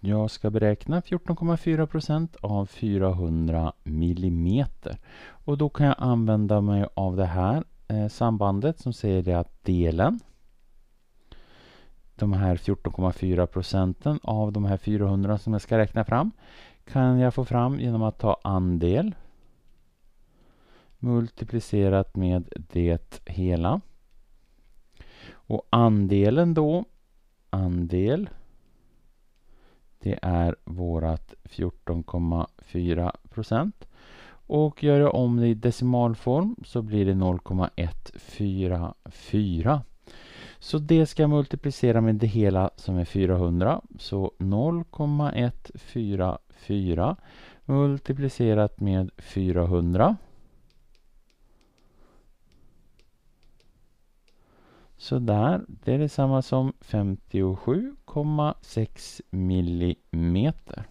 Jag ska beräkna 14,4 procent av 400 millimeter. Och då kan jag använda mig av det här eh, sambandet som säger det att delen de här 14,4 procenten av de här 400 som jag ska räkna fram kan jag få fram genom att ta andel multiplicerat med det hela. Och andelen då, andel det är vårat 14,4 procent. Och gör jag om det i decimalform så blir det 0,144. Så det ska jag multiplicera med det hela som är 400. Så 0,144 multiplicerat med 400. Sådär, det är detsamma som 57,6 millimeter.